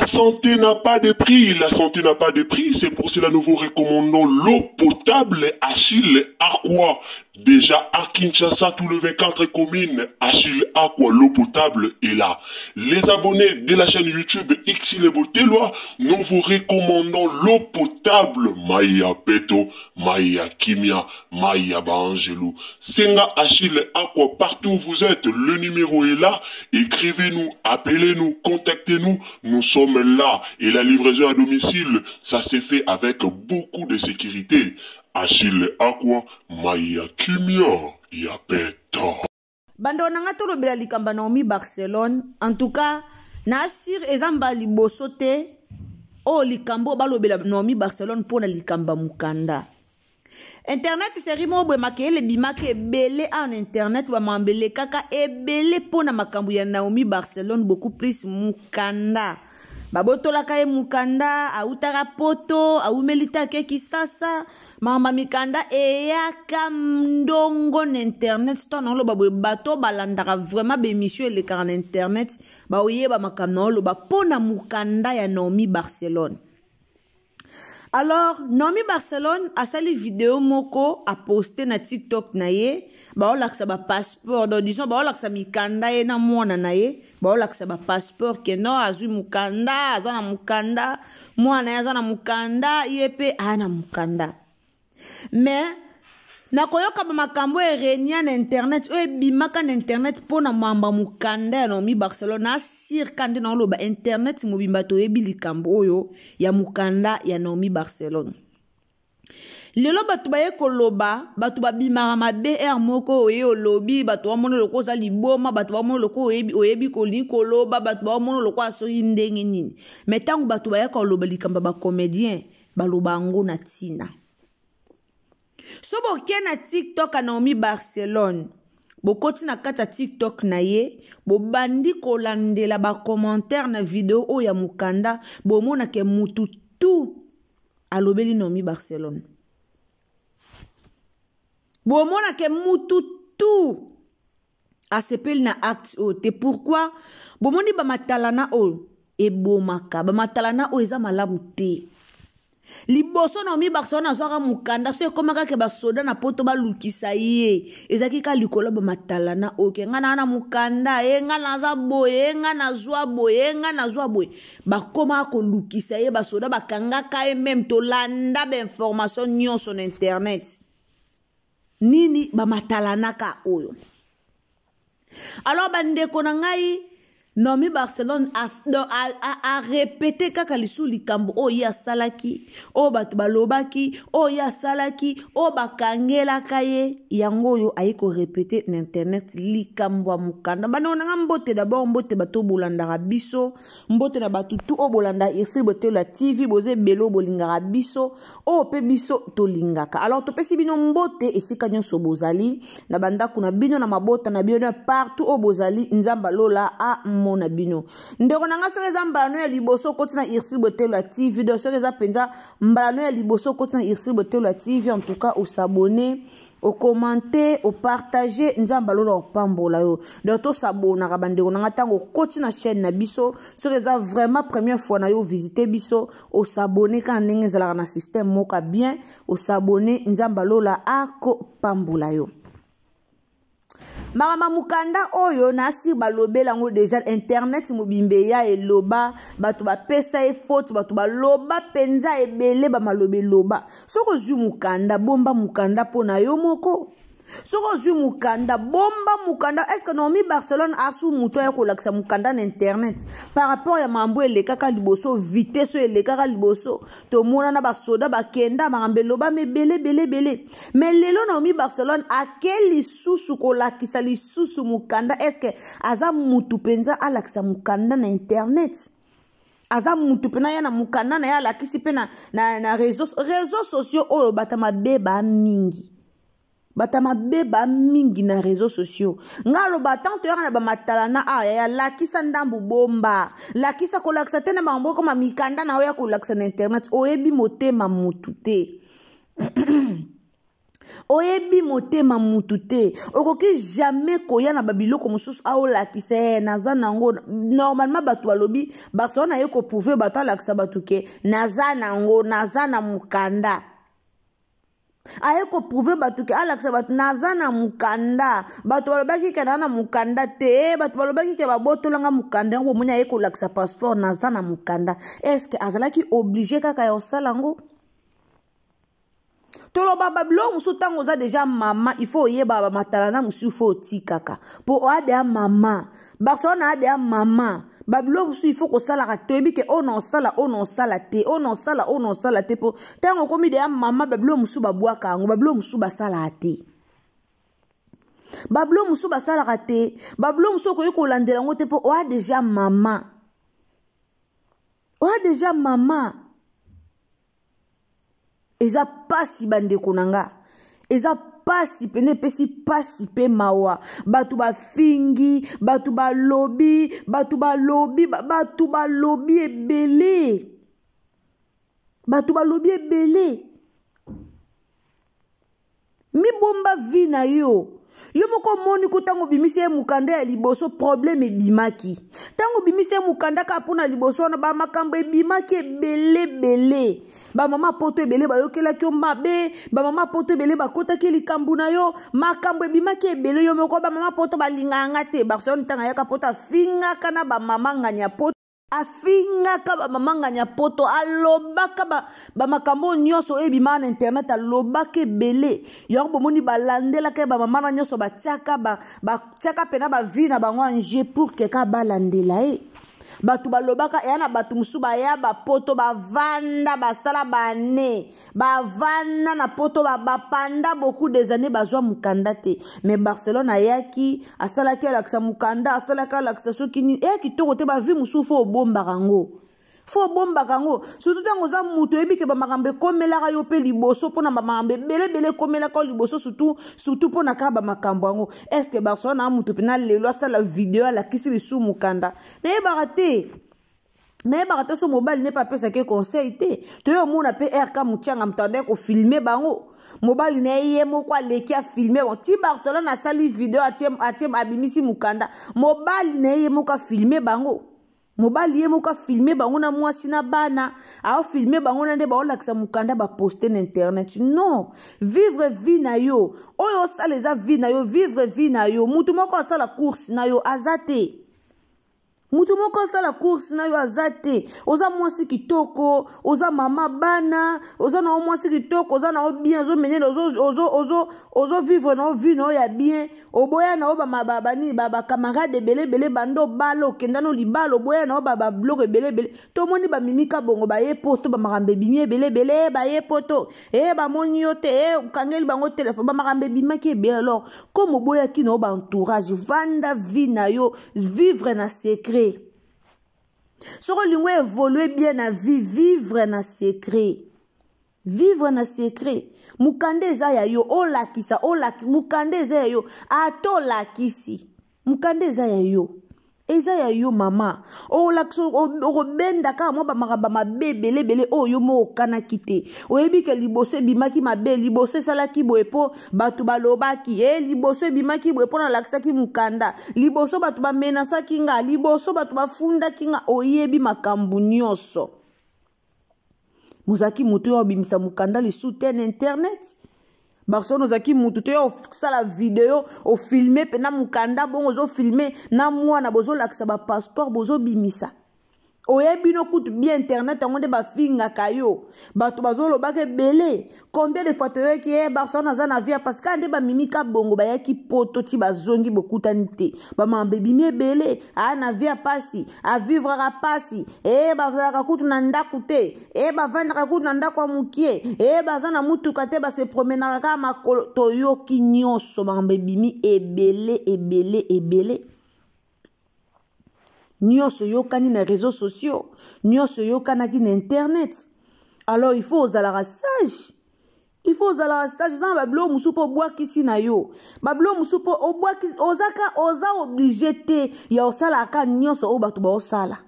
La santé n'a pas de prix. La santé n'a pas de prix. C'est pour cela nous vous recommandons l'eau potable Achille Aqua Déjà à Kinshasa, tout le 24 communes, Achille Aqua, l'eau potable est là. Les abonnés de la chaîne YouTube Xile nous vous recommandons l'eau potable Maya Peto, Maya Kimia, Maya Bangelou. Senga Achille Aqua, partout où vous êtes, le numéro est là. Écrivez-nous, appelez-nous, contactez-nous. Nous sommes là. Et la livraison à domicile, ça s'est fait avec beaucoup de sécurité. ashile akua mai ya kimia ya peto bando na nga tolobela likambo na omi barcelone en tout cas na asire eza mbala liboso te oyo oh, likambo oyo balobela na omi barcelone mpo na likambo ya mokanda internet seri moko boye makeyele ebimaki ebele awa na internet bamambele kaka ebele mpo na makambo ya naomi barcelone beaucoup plus mokanda babotolaka ye mokanda awutaka poto awumeli te ake kisasa makambo mikanda eyaka ndongo na internet to na oloba boye bato balandaka vraiment bémission elekaka na internet baoyeba makambo na oloba mpo na mokanda ya naomi barcelone alors naomi barcelone asali video moko aposte na tiktok na ye baolakisa bapasseport donc disons baolakisa mikanda ye na mwana na ye baolakisa bapasseport ke no azwi mokanda aza na mokanda mwana ye aza na mokanda ye mpe aa na mokanda mais nakoyokaba makambo erenia na internet oyo ebimaka na internet mpo na mamba mokanda ya naomi barcelone asir ka nde naoloba internet mobimba toyebi likambo oyo ya mokanda ya naomi barcelone lelo bato baye koloba bato babimaka mabe r moko oye olobi bato bamona loko oza liboma bato bamona loko oyebi kolingi koloba bato bamona loko asoki ndenge nini me ntango bato baye koloba likambo ya bacomédien baloba yango na ntina so boke na tiktok ya naomi barcelone bokoti na kati ya tiktok na ye bobandi kolandela bacommentaire na video oyo ya mokanda bomona ke motu tu alobeli naomi barcelone bomona ke motu tu asepeli na acte oyo te pourkui bomoni bamatalana oyo ebomaka bamatalana oyo eza malamu te liboso na omiyeba soki nazwaka mokanda so ekómaka ke basoda na poto balukisa ye ezalaki ka likolo bamatala na oke ngai naa na mokanda ye eh, ngai naza boye ye eh, ngai nazwa boye ye eh, ngai nazwa boye bakómaka kolukisa ye basoda bakangaka ye meme tolanda bainformation nyonso na internet nini bamatalanaka oyo alors bandeko na ngai naomi barcelone a, a, a répété kaka lisusu likambo oyo oh, ye asalaki oyo oh, bato balobaki oyo oh, ye asalaki oyo bakangelaka ye yango oyo aye korepete na internet likambo ya mokanda bandeko nanga mbote dabord mbote bato oyo bolandaka biso mbote na batutu oyo bolandaka irsil botelo ya tv boza ebele oyo bolingaka biso oyo mpe biso tolingaka alors topesi bino mbote esika nyonso bozali na bandako na bino na mabota na bino partout oyo bozali nzambe alola a mona bino ndeko na nga soki eza mbalano ya liboso okoti na irsil botelo ya tv do soki eza mpenza mbalano ya liboso okoti na irsil botelo ya tv en tout cas osabone okomante opartage nzambe alola kopambola yo donc tosabonaka bandeko na nga ntango okoti na chaîne na biso soki eza vraiment première fois na yo ovisite biso osabone kaka ndenge ezalaka na systeme moko ya bien osabone nzambe alola akopambola yo makambo mokanda oyo nasi balobelango deja internet mobimba eya eloba bato bapesa ye faute bato baloba mpenza ebele bamaloba eloba soki ozwi mokanda bomba mokanda mpo na yo moko soki ozwi mokanda bomba mokanda estce naomi barcelone asu moto aya kolakisa mokanda na internet par rapport ya mambo elekaka liboso vitese oyo elekaka liboso tomonana basoda bakenda makambo elobama ebelebelebele me lelo naomi barcelone ake lisusu kolakisa lisusu mokanda estce aza motu mpenza alakisa mokanda na internet aza mutu mpena ye na mokanda na ye alakisi mpe na, na, na réseau sociaux oyo bato mabe bamingi bato mabe bamingi na réseau sociaux ngai aloba tante oyoka na bamatala na aya ah, lakisa ndambu bomba lakisa kolakisa te na bango koma mikanda na oyo ya kolakisa na internet oyebi motema motu te oyebi motema motu te okoki jamai koya na babiloko mosusu aolakisa ye naza nango normalement bato balobi barcelone aye koprouve bato alakisa bato ke naza nango naza na mokanda aye koprouve bato ke alakisa bato naza na mokanda bato balobaki ke naa na mokanda te bato balobaki ke babotolanga mokanda yango bomoni aye kolakisa passeport naza na mokanda estce azalaki oblige kaka ya kosala yango toloba babiloko mosusu ntango oza deja mama ifo oyeba bamatalana mosusu ifo oti kaka mpo oadeya mama barcelone adeya mama babiloko mosusu ifo kosalaka toyebi ke oyo oh na osala oyo oh na osala te oyo oh na osala oyo na osala te mpo ntango okomi deya mama babiloko mosusu babwaka yango babiloko mosusu basalaka te babiloko mosusu basalaka te babiloko mosusu okoki kolandela yango te mpo oya ah, deja mama oya ah, deja mama eza mpasi bandeko na ngai eza pasi pene epesi pasi mpe mawa bato bafingi bato balobi bato balobi bato balobi ebele bato balobi ebele mibomba vi na yo yo moko omoni ku ntango obimisi ye mokanda ya liboso probleme ebimaki ntango obimisi ye mokanda kaka mpona liboso wana bamakambo ebimaki ebelebele bamama poto ebele bayokelaki yo mabe bamama poto ebele bakɔtaki likambo na yo makambo ebimaki ebele yo moko bamama poto balinganga te barcelone ntango ayaka poto afingaka na bamama nganya poto afingaka bamama nganya poto alobaka bamakambo ba nyonso oyo ebimaka na internet alobaka ebele yango bomoni balandelaka ye bamama na nyonso batiaka batiaka mpena bavie na bango ange pour keka balandela ye eh. bato balobaka eya na bato mosusu baya bapoto bavanda basala bane bavanda na poto bapanda beaucoup des années bazwa mokanda te mais barcelone ayaki asalaki alakisa mokanda asalaki alakisa soki nini eya kitoko te bavi mosusu fo obombaka yango fo obombaka yango surtout ntango oza moto oyebi ke bamakambo ekomelaka yo mpe liboso mpona bamakambo ebelebele ekomelaka yo liboso surtout surtout mpona kaka bamakambo yango estce barcelone aa moto mpena lelo asala video alakisi lisu mokanda nayebaka te nayebaka te so mobali ne mpe apesaki ye conseil te toyo omona mpe rk motianga moto andai kofilme bango mobali na ye ye moko aleki afilme bango ti barcelone asali video atie abimisi mokanda mobali na ye ye moko afilme bango mobali ye moko afilme bango na mwasi na bana aofilme bango na nde baolakisa mokanda baposte na internet non vivre vie na yo oyo osala eza vie na yo vivre vie na yo motu moko asala course na yo aza te motu moko asala course na yo aza te oza mwasi kitoko oza mama bana oza na yo mwasi kitoko oza na yo bien ozomenela ozovivre na yo vi na yo ya bien oboya na yo bamabani bakamarade ebeleebele bando obala okenda no libala oboya na yo babiloko ebeleebele tomoni bamimika bongo baye poto bamakambo ebimi ebeleebele baye poto e bamoni yo te e okangeli bango telefone bamakambo ebimaki ebele alors komo oboyaki na yo baentourage vanda vi na yo vivre na secret soki olingi evolue bien na vie vivre na secret vivre na secret mokanda eza ya yo olakisa mokanda eza ya yo ata olakisi mokanda eza ya yo eza ya yo mama okolakisa okobenda kaka mwa bamaka bamabe ebeleebele oyo yo mo okanaki te oyebi ke liboso ebimaki mabe liboso esalaki boye mpo bato balobaki e liboso ebimaki boye mpo nalakisaki mokanda liboso bato bamenasaki nga liboso bato bafundaki nga oyebi makambo nyonso mozalaki motu oyo abimisa mokanda lisu te na internet barcelone zaki mutu te yo osala video ofilme mpe na mokanda bongo ozofilme na mwana passeport bozo bimisa oye bino kutu bien internet yango nde bafingaka yo bato bazolobaka ebele combien de fois toyoki ye eh, barcelone aza na via parce kala nde bamimika bongo bayaki poto ti bazongi bokutani te bamama bebimi ebele aa ah, na via pasi avivraka pasi e bazalaka kutu na ndako te e bavandaka kutu na ndako ya mokie e baza na mutuka te base promenaka kaka makolo toyoki nyonso makambo ebimi ebele ebele ebele nyonso oyokani na réseau sociaux nyonso oyokanaki na internet alors il faut ozalaka sage il faut ozalaka sage eza na babiloko mosusu mpo obwakisi na yo babiloko mosusu mpo obwakisi ozaka oza oblige te ya osalaka nyonso oyo bato baosala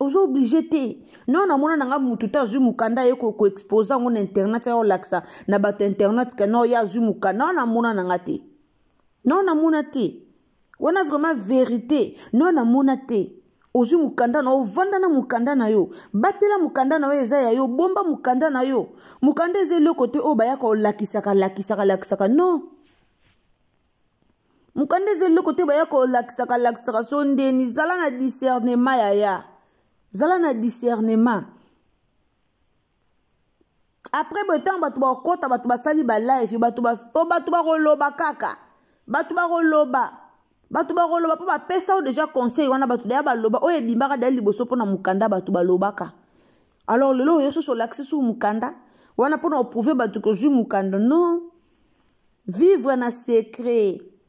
oza oblige te nao namona na nga motu te azwi mokanda ye koexposa yango na internet ya olakisa na bato internet ke nao ye azwi mokanda nao namona na nga te nao namona te wana vraiment vérité no namona te ozwi mokanda na yo ovanda na mokanda na yo batela mokanda na yo eza ya yo bomba mokanda na yo mokanda eza eloko te oyo bayaka olakisaka lakisaka lakisaka non mokanda eza eloko te bayaka olakisaka lakisaka so ndeni zala na discernement yaya zala na discernement après betan bato bakota bato basali balive oh, bato bakoloba kaka bato bakoloba bato bakoloba mpo bapesa o deja conseil wana bato daya baloba oyo ebimbaka daya liboso mpona mokanda bato balobaka alors lelo oyo soso olakisi su mokanda wana mpona oprouve bato kozwi mokanda non vivre na secret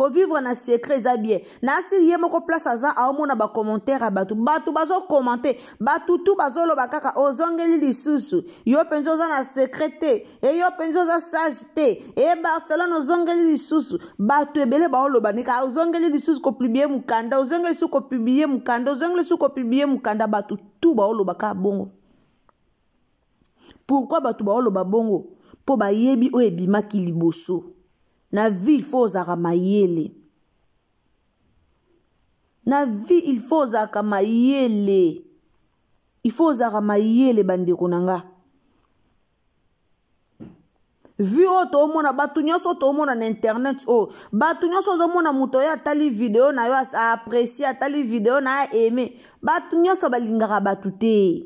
kovivre na secret eza bien na asiri ye moko place aza aomona bacommentaire ya bato bato bazokomante batutu bazoloba kaka ozongeli lisusu yo mpenza oza na secret te eyo mpenza oza sage te eye barcelone ozongeli lisusu bato ebele baoloba nika ozongeli lisusu kopiblie mokanda ozongeli lisusu kopiblie mokanda ozongeli lisusu kopiblie mokanda bato tu baoloba kaka bongo pourkui bato baoloba bongo mpo bayebi oyo ebimaki liboso na vie ilfo ozalaka mayele na vie ilfo ozalaka mayele ilfo ozalaka mayele bandeko na nga vi oyo toomona bato nyonso toomona na internet oyo oh, bato nyonso ozomona moto oyo atali video na yo aapresie atali video na ye aime bato nyonso balingaka bato te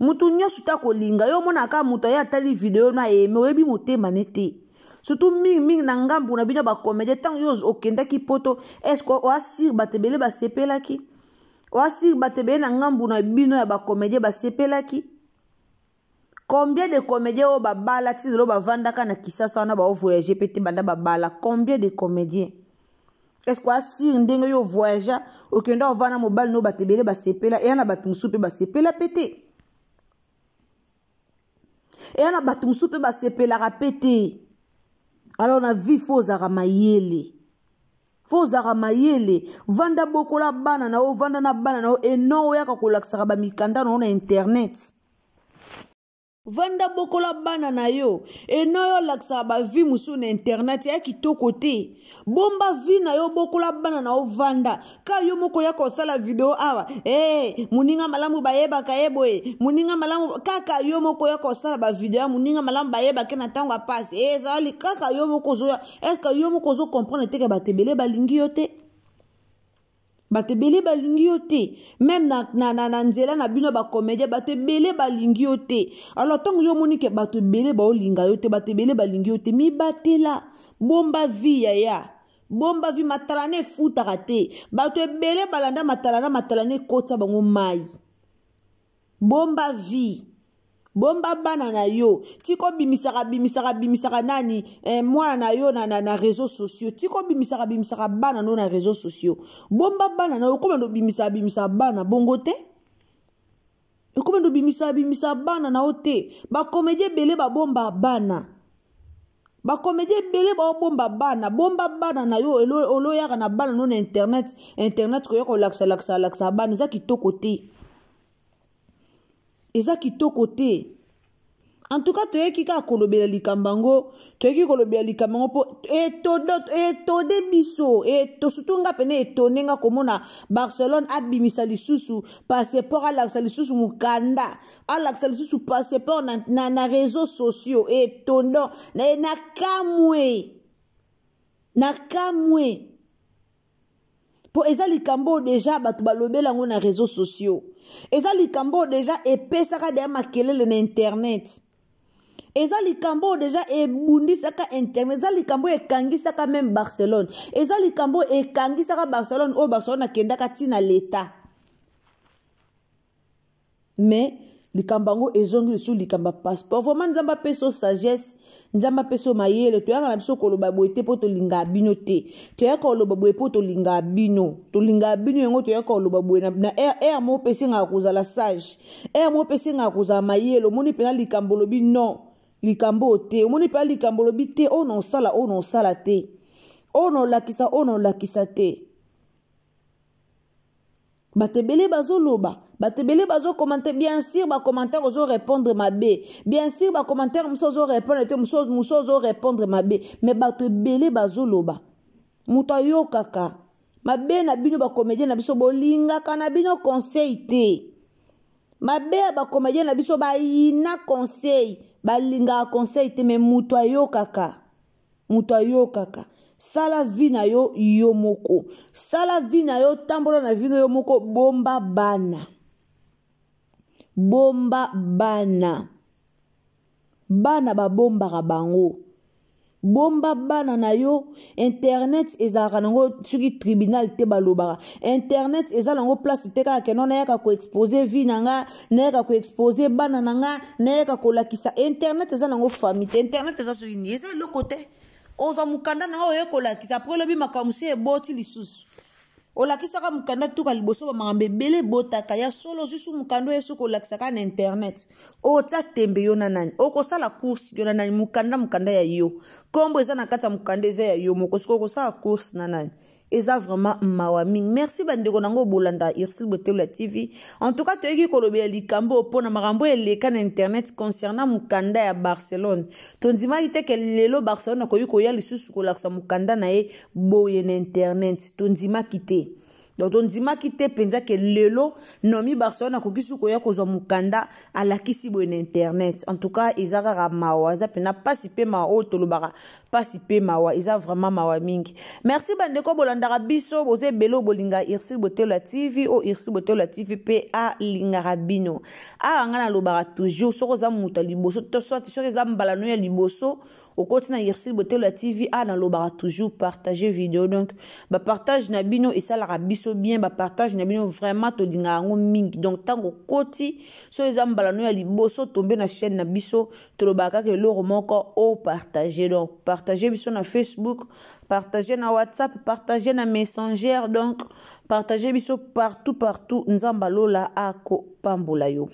motu nyonso ta kolinga yo omona kaka moto oyo atali video na aime oyebi motema ne te surtout mingimingi na ngambu na bino ya bacomédien ntango yo okendaki poto estce oasire bato ebele basepelaki oasire bato ebele na ngambu na bino ya bacomédien basepelaki combien de comédien oyo babala ti lelo bavandaka na kisasa wana baovoyage mpe te banda babala combien de comédien estce asire ndenge yo voyagea okenda ovanda mobali no bato ebele basepela eya na bato mosusu mpe basepela mpe te eya na bato mosusu mpe basepelaka mpe te alors na vie fo ozalaka mayele fo ozalaka mayele vanda bokola bana na yo vanda na bana na yo eno oyaka kolakisaka bamikanda na yo na internet vanda bokola bana na yo eno oyo olakisaka bavi mosusu na internet ya kitoko te bomba vi na yo bokola bana na yo vanda ka yo moko ya kosala video awa e moninga malamu bayebaka ye boye moninga malamu kaka yo moko ya kosala bavideo ya moninga malamu bayebaka na ntango apasi e ezali kaka yo moko ozoya estce yo moko ozokomprendre teke bato ebele balingi yo te bato ebele balingi yo te meme na, na, na, na nzela na bino ya bacomédien bato ebele balingi yo te alors ntango yo omoni ke bato ebele baolinga yo te bato ebele balingi yo te mibatela bomba vi yaya bomba vi matalana efutaka te bato ebele balanda matalana matalana ekotisa bango mai bomba vi bomba bana na yo tika obimisaka bimisaka bimisaka nani eh, mwana na yo na, na, na réseau sociaux tika obimisaka bimisaka bana no na réseau sociaux bomba bana na yo okomenda obimisaka bimisaka bana bongo te okomenda e obimisaka bimisaka bana na yo te bakomedie ebele babomba bana bakomedie ebele baobomba bana bomba bana na yo oloyaka na bana no na internet internet koya kolakisa lakisa lakisa bana eza kitoko te eza kitoko te antuka toyeki kaka kolobela likambo yango toyeki kolobela likambo yango mpo etode biso tosutu nga pene etone nga komona barcelone abimisa lisusu passeport alakisa lisusu mokanda alakisa lisusu passeport na, na, na réseau sociaux etondo na kamwe na kamwe mpo eza likambo oyo deja bato balobeli yango na réseau sociaux eza likambo oyo deja epesaka deya makelele na internet eza likambo oyo deja ebundisaka internet eza likambo oyo ekangisaka meme barcelone eza likambo oyo ekangisaka barcelone oyo barcelone akendaka ntina leta mais likambo yango ezongi lisusu likambo passeport vraimen nzambe apeso sagesse nzambe apeso mayele toyaka na biso koloba boye te mpo tolinga bino te toyaka koloba boye mpo tolinga bino tolinga bino yango toyaka koloba boye na aire moko mpe esengaka kozala sage aire moko mpe esengaka kozala mayele omoni mpena likambo olobi non likambo te omoni mpena likambo olobi te oyo na osala oyo na osala te oyo na olakisa oyo na olakisa te bato ebele bazoloba bato ebele bazokomante bien sur bacommentaire ozorépondre mabe bien sur bacommentaire mosusu ozorépondre te mosusu ozorépondre mabe me bato ebele bazoloba moto ayokaka mabe na bino bacomédien na biso bolingaka na bino conseil te mabe ya bacomédien na biso bayina conseil balingaka conseil te me moto ayokaka moto ayokaka sala vi na yo yo moko sala vi na yo tambola na vino yo moko bomba bana bomba bana bana babombaka bango bomba bana na yo internet ezalaka nango soki tribunal te balobaka internet eza nango place te kaka keno nayaka koexpose vie na nga nayaka koexpose bana na nga nayaka kolakisa internet eza nango fami te internet eza soki eza eloko te ozwa mokanda na oyo ekolakisa apres olobi makambusi eboti lisusu olakisaka mokanda tuka liboso bamakambo ebele ebotaka ya solo ozwi su mokanda oyo soki olakisaka na internet otya tembe yo na nani okosala course yo na nani mokanda mokanda ya yo nkombo eza na kati ya mokanda eza ya yo moko soki okosala course na nani eza vraiment mawa mingi merci bandeko nango bolanda irsil boteula tv en tout cas toyoki kolobela likambo mpona makambo eleka na internet concernant mokanda ya barcelone tondimaki teke lelo barcelone akoki koya lisusu kolakisa mokanda na ye boye na internet tondimaki te donc tondimaki te mpenza ke lelo nomi barcelone akoki su koya kozwa mokanda alakisi boye na internet en tout cas eza kaka mawa eza mpena mpasi mpe mawa oyo tolobaka mpasi mpe mawa eza vraiment mawa oh, mingi merci bandeko bolandaka biso boza ebele oyo bolinga irsil botelola tv oyo oh, irsil botelola tv mpe alingaka bino awa ah, ngai nalobaka toujours soki oza moto ya liboso to soki eza mbala no ya liboso okoti na irsil botelola tv awa nalobaka toujours partage video donc bapartage na bino esalaka biso biso bien bapartage na bino vraiment tolingaka yango mingi donc ntango okoti so eza mbalano ya liboso tombe na chaîne na biso tolobaka kaka eloko moko opartage donc partage biso na facebook partage na whatsapp partage na messengère donc partage biso partout partout nzambe alola akopambola yo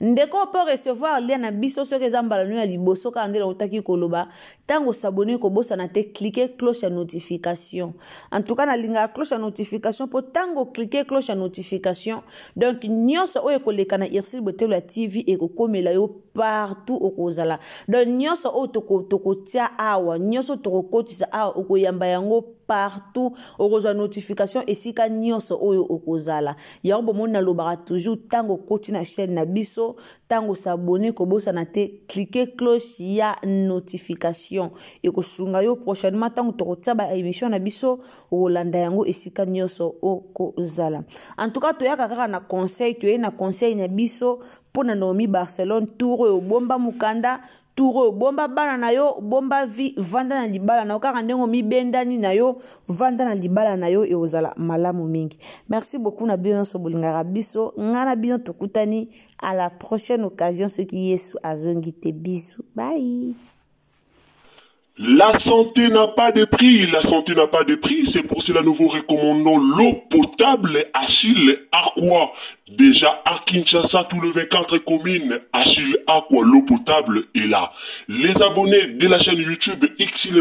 ndeko mpo recevoir lia na biso soki eza mbala no ya liboso kaka ndela otaki koloba ntango osabone kobosana te klike cloche ya notification antuka nalingaka cloche ya notification mpo ntango oklike cloche ya notification donk nyonso oyo ekoleka na irsile botelo ya tv ekokomela yo partout okozala donc nyonso oyo tokotia awa nyonso tokokotisa awa okoyamba yango partout okozwa notification esika nyonso oyo okozala yango bomoni nalobaka toujours ntango okoti na chaîne na biso ntango sabone kobosana te klike cloche ya notification ekosunga yo prochainement ntango tokotia baémission na biso okolanda yango esika nyonso okozala en tout cas toyaka kaka na conseil toyei na conseil na biso mpo na naomi barcelone tour tour oyo obomba mokanda tour oyo bomba bana na yo bomba vi vanda na libala na yo kaka ndenge omibendani na yo vanda na libala na yo ekozala malamu mingi merci beaucoup na bino nyonso bolingaka biso ngai na bino tokutani à la prochaine occasion soki yesu azongi te bisu bai La santé n'a pas de prix, la santé n'a pas de prix, c'est pour cela nous vous recommandons l'eau potable Achille Aqua. Déjà à Kinshasa, tout le 24 communes, Achille Aqua, l'eau potable est là. Les abonnés de la chaîne YouTube Xile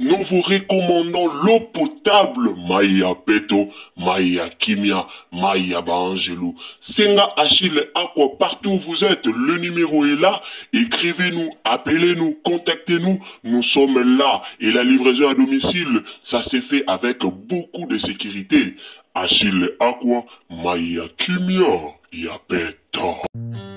nous vous recommandons l'eau potable Maya Peto, Maya Kimia, Maya Bangelou. Senga Achille Aqua, partout où vous êtes, le numéro est là. Écrivez-nous, appelez-nous, contactez-nous. nous appelez nous contactez nous nous sommes là. Et la livraison à domicile, ça s'est fait avec beaucoup de sécurité. Achille Aqua, Maya Kimia, Yapeta.